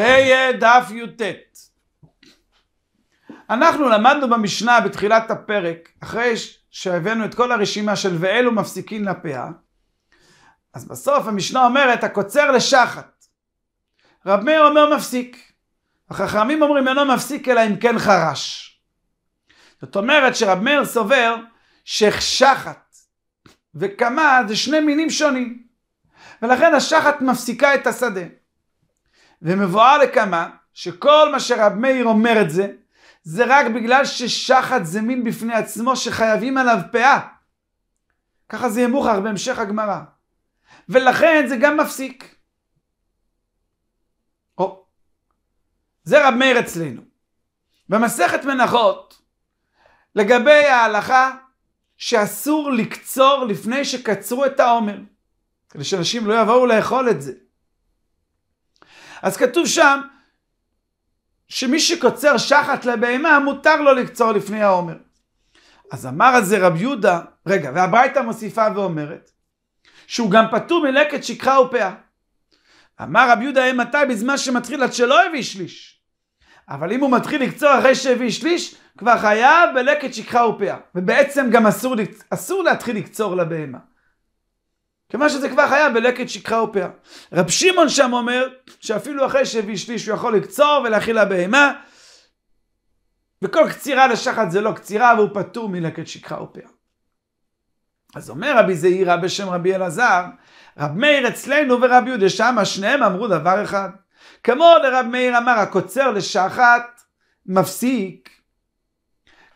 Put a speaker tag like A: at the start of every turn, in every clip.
A: פ"א דף י"ט. אנחנו למדנו במשנה בתחילת הפרק, אחרי שהבאנו את כל הרשימה של ואלו מפסיקין לפאה, אז בסוף המשנה אומרת, הקוצר לשחת. רב מאיר אומר מפסיק. החכמים אומרים אינו מפסיק אלא אם כן חרש. זאת אומרת שרב מאיר סובר ששחת וקמה זה שני מינים שונים. ולכן השחת מפסיקה את השדה. ומבואר לכמה שכל מה שרב מאיר אומר את זה, זה רק בגלל ששחת זה מין בפני עצמו שחייבים עליו פאה. ככה זה יהיה מוכר בהמשך הגמרא. ולכן זה גם מפסיק. או, זה רב מאיר אצלנו. במסכת מנחות, לגבי ההלכה שאסור לקצור לפני שקצרו את העומר, כדי שאנשים לא יבואו לאכול את זה. אז כתוב שם שמי שקוצר שחת לבהמה, מותר לו לקצור לפני העומר. אז אמר על זה רב יהודה, רגע, והברייתא מוסיפה ואומרת, שהוא גם פטור מלקט שכחה ופאה. אמר רב יהודה, אם מתי? בזמן שמתחיל עד שלא הביא שליש. אבל אם הוא מתחיל לקצור אחרי שהביא שליש, כבר חייב בלקט שכחה ופאה. ובעצם גם אסור, אסור להתחיל לקצור לבהמה. כיוון שזה כבר חייב בלקט שכחה ופאה. רב שמעון שם אומר שאפילו אחרי שהשליש הוא יכול לקצור ולהכיל לבהמה וכל קצירה לשחת זה לא קצירה והוא פטור מלקט שכחה ופאה. אז אומר רבי זעירה בשם רבי אלעזר, רב מאיר אצלנו ורב יהודה שמה, שניהם אמרו דבר אחד. כמו לרב מאיר אמר, הקוצר לשחת מפסיק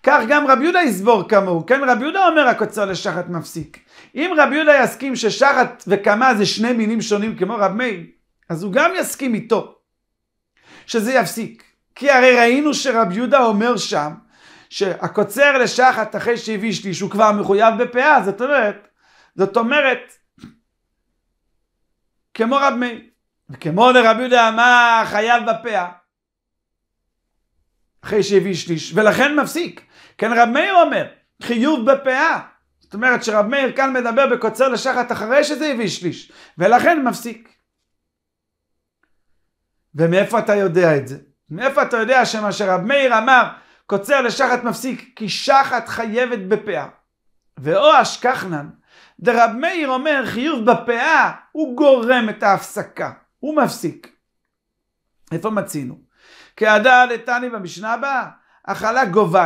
A: כך גם רבי יהודה יסבור כמוהו, כן? רבי יהודה אומר הקוצר לשחת מפסיק. אם רבי יהודה יסכים ששחת וקמה זה שני מינים שונים כמו רב מאיר, אז הוא גם יסכים איתו שזה יפסיק. כי הרי ראינו שרב יהודה אומר שם שהקוצר לשחת אחרי שהביא שליש הוא כבר מחויב בפאה, זאת אומרת, זאת אומרת, כמו רב מאיר, וכמו לרבי יהודה אמר חייב בפאה, אחרי שהביא שליש, ולכן מפסיק. כן רב מאיר אומר, חיוב בפאה. זאת אומרת שרב מאיר כאן מדבר בקוצר לשחת אחרי שזה הביא שליש, ולכן מפסיק. ומאיפה אתה יודע את זה? מאיפה אתה יודע שמה שרב מאיר אמר, קוצר לשחת מפסיק, כי שחת חייבת בפאה. ואו אשכחנן, דרב מאיר אומר חיוב בפאה, הוא גורם את ההפסקה, הוא מפסיק. איפה מצינו? כעדה לתני במשנה הבאה, אכלה גובי,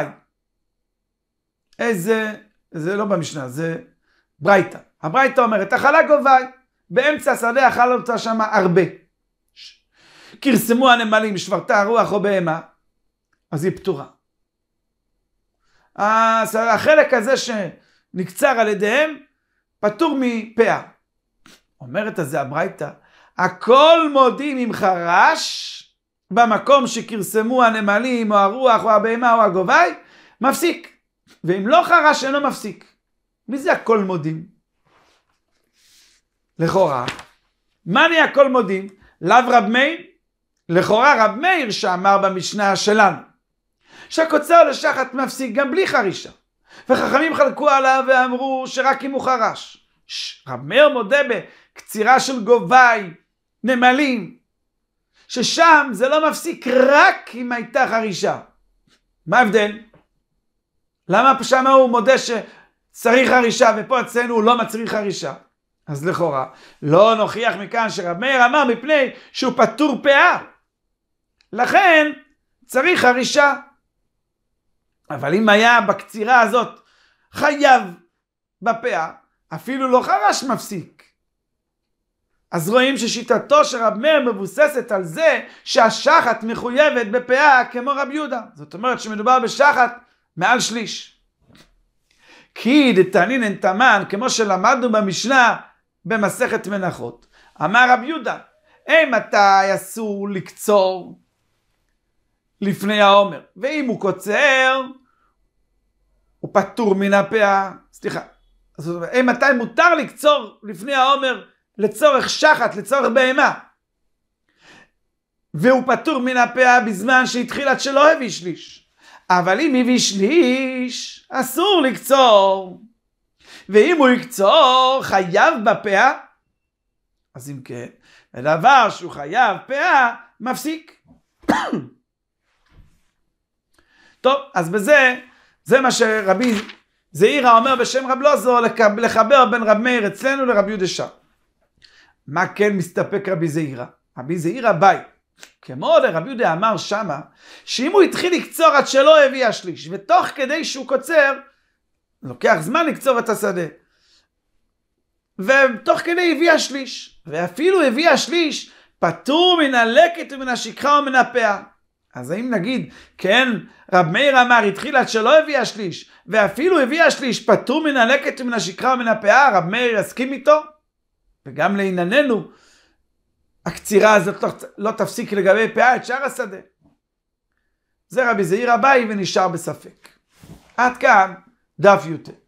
A: איזה, אה, זה לא במשנה, זה ברייתא. הברייתא אומרת, אכלה גובי, באמצע השדה אכל אותה שמה הרבה. כרסמו הנמלים, שברתה הרוח או בהמה, אז היא פטורה. החלק הזה שנקצר על ידיהם, פטור מפאה. אומרת הזה הברייתא, הכל מודים אם חרש במקום שכרסמו הנמלים, או הרוח, או הבהמה, או הגובי, מפסיק. ואם לא חרש אינו מפסיק. מי זה הכל מודים? לכאורה. מה נהיה הכל מודים? לאו רב מאיר? לכאורה רב מאיר שאמר במשנה שלנו, שהקוצר לשחת מפסיק גם בלי חרישה. וחכמים חלקו עליו ואמרו שרק אם הוא חרש. ש, רב מאיר מודה בקצירה של גובי, נמלים, ששם זה לא מפסיק רק אם הייתה חרישה. מה ההבדל? למה שם הוא מודה שצריך הרישה ופה אצלנו הוא לא מצריך הרישה? אז לכאורה, לא נוכיח מכאן שרב מאיר אמר מפני שהוא פטור פאה. לכן צריך הרישה. אבל אם היה בקצירה הזאת חייב בפאה, אפילו לא חרש מפסיק. אז רואים ששיטתו של רב מאיר מבוססת על זה שהשחת מחויבת בפאה כמו רב יהודה. זאת אומרת שמדובר בשחת מעל שליש. כי דתנין אין תמן, כמו שלמדנו במשנה במסכת מנחות. אמר רב יהודה, אי מתי אסור לקצור לפני העומר? ואם הוא קוצר, הוא פטור מן הפאה, סליחה. אי מתי מותר לקצור לפני העומר לצורך שחת, לצורך בהמה? והוא פטור מן הפאה בזמן שהתחיל עד שלא הביא שליש. אבל אם הביא שליש, אסור לקצור. ואם הוא יקצור, חייב בפאה. אז אם כן, הדבר שהוא חייב פאה, מפסיק. טוב, אז בזה, זה מה שרבי זעירה אומר בשם רב לוזו, לחבר בין רב מאיר אצלנו לרב יהודה שם. מה כן מסתפק רבי זעירה? רבי זעירה ביי. כמו לרבי יהודה אמר שמה, שאם הוא התחיל לקצור עד שלא הביא השליש, ותוך כדי שהוא קוצר, לוקח זמן לקצור את השדה. ותוך כדי הביא השליש, ואפילו הביא השליש, פטור מן הלקט ומן השכחה ומן הפאה. אז האם נגיד, כן, רב מאיר אמר, התחיל עד שלא הביא השליש, ואפילו הביא השליש, פטור מן הלקט ומן השכחה ומן הפאה, רב מאיר יסכים איתו? וגם לענייננו, הקצירה הזאת לא, לא תפסיק לגבי פאה את שאר השדה. זה רבי זעיר אביי ונשאר בספק. עד כאן דף י"ט.